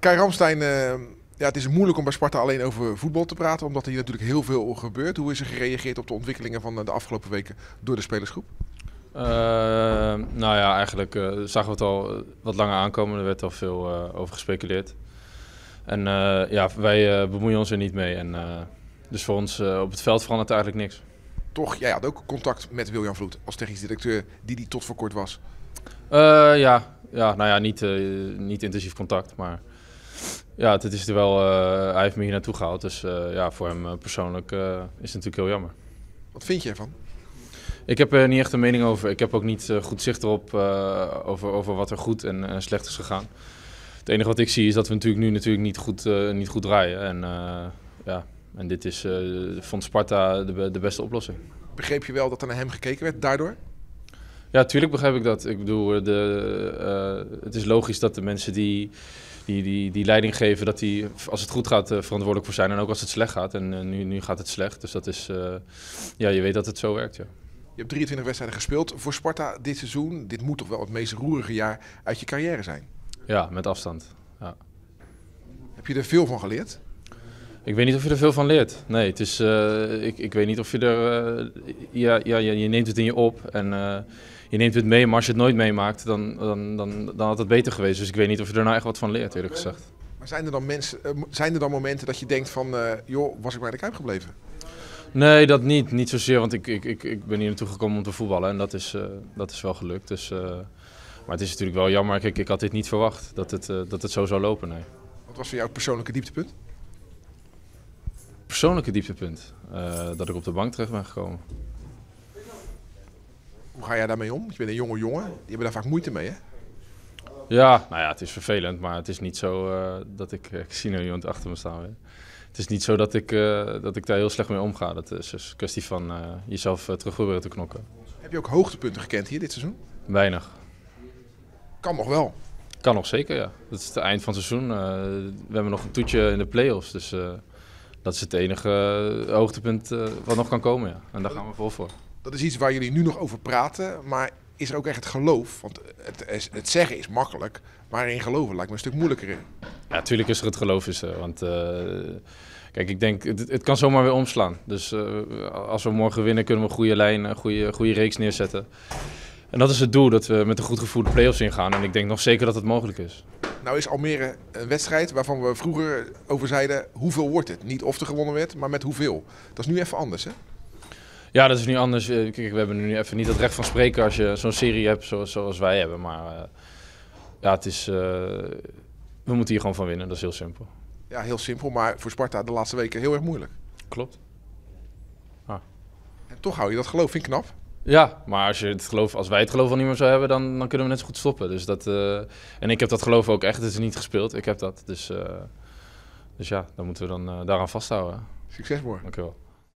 Kai Ramstein, eh, ja, het is moeilijk om bij Sparta alleen over voetbal te praten, omdat er hier natuurlijk heel veel gebeurt. Hoe is er gereageerd op de ontwikkelingen van eh, de afgelopen weken door de spelersgroep? Eh, nou ja, eigenlijk uh, zagen we het al wat langer aankomen. Er werd al veel over gespeculeerd. En ja, wij bemoeien ons er niet mee. En, dus voor ons op het veld verandert eigenlijk niks. Toch, jij had ook contact met William Vloed als technisch directeur, die die tot voor kort was. Eh, ja. ja, nou ja, niet, eh, niet intensief contact, maar ja, het, is er wel, eh, hij heeft me hier naartoe gehaald. Dus ja, voor hem persoonlijk is het natuurlijk heel jammer. Wat vind je ervan? Ik heb er niet echt een mening over. Ik heb ook niet goed zicht erop over, over wat er goed en slecht is gegaan. Het enige wat ik zie is dat we natuurlijk nu natuurlijk niet goed, niet goed draaien. En, ja, en dit is, vond Sparta de, de beste oplossing. Begreep je wel dat er naar hem gekeken werd daardoor? Ja, tuurlijk begrijp ik dat. Ik bedoel, de, eh, het is logisch dat de mensen die, die, die, die leiding geven, dat die als het goed gaat eh, verantwoordelijk voor zijn. En ook als het slecht gaat. En eh, nu, nu gaat het slecht. Dus dat is, ja, je weet dat het zo werkt, ja. Je hebt 23 wedstrijden gespeeld voor Sparta dit seizoen. Dit moet toch wel het meest roerige jaar uit je carrière zijn? Ja, met afstand. Ja. Heb je er veel van geleerd? Ik weet niet of je er veel van leert. Nee, het is, eh, ik, ik weet niet of je er. Eh, ja, ja, je neemt het in je op en eh, je neemt het mee, maar als je het nooit meemaakt, dan, dan, dan, dan had het beter geweest. Dus ik weet niet of je er nou echt wat van leert, eerlijk gezegd. Maar zijn er dan, mensen, zijn er dan momenten dat je denkt van, joh, was ik bij de Kuip gebleven? Nee, dat niet. Niet zozeer, want ik, ik, ik, ik ben hier naartoe gekomen om te voetballen en dat is, dat is wel gelukt. Dus, maar het is natuurlijk wel jammer. Kijk, ik had dit niet verwacht dat het, dat het zo zou lopen. Nee. Wat was voor jou het persoonlijke dieptepunt? persoonlijke dieptepunt. Eh, dat ik op de bank terecht ben gekomen. Hoe ga jij daarmee om? Je bent een jonge jongen. Die hebben daar vaak moeite mee, hè? Ja, nou ja, het is vervelend, maar het is niet zo eh, dat ik... Ik zie nu iemand achter me staan Het is niet zo dat ik, eh, dat ik daar heel slecht mee omga. Het is dus een kwestie van jezelf terug te knokken. Heb je ook hoogtepunten gekend hier dit seizoen? Weinig. Kan nog wel. Kan nog zeker, ja. Het is het eind van het seizoen. we hebben nog een toetje in de play-offs, dus dat is het enige eh, hoogtepunt eh, wat nog kan komen. Ja. En daar gaan we vol voor. Dat is iets waar jullie nu nog over praten, maar is er ook echt het geloof? Want het, het zeggen is makkelijk, maar in geloven lijkt me een stuk moeilijker in. Ja, tuurlijk is er het geloof. Is, want eh, kijk, ik denk, het, kan zomaar weer omslaan. Dus als we morgen winnen, kunnen we goede lijn, een goede, goede reeks neerzetten. En dat is het doel, dat we met een goed gevoerde play-offs ingaan. En ik denk nog zeker dat het mogelijk is. Nou is Almere een wedstrijd waarvan we vroeger over zeiden hoeveel wordt het? Niet of er gewonnen werd, maar met hoeveel. Dat is nu even anders hè? Ja, dat is nu anders. Eh, kijk, we hebben nu even niet het recht van spreken als je zo'n serie hebt zoals, zoals wij hebben. Maar eh, ja, het is, eh, we moeten hier gewoon van winnen. Dat is heel simpel. Ja, heel simpel. Maar voor Sparta de laatste weken heel erg moeilijk. Klopt. Ah. En toch hou je dat geloof, vind ik knap. Ja, maar als, je het geloof, als wij het geloof al niet meer zo hebben, dan, dan kunnen we net zo goed stoppen. Dus dat, eh, en ik heb dat geloof ook echt, het is niet gespeeld. Ik heb dat. Dus, eh, dus ja, dan moeten we dan eh, daaraan vasthouden. Succes, mooi. Dankjewel.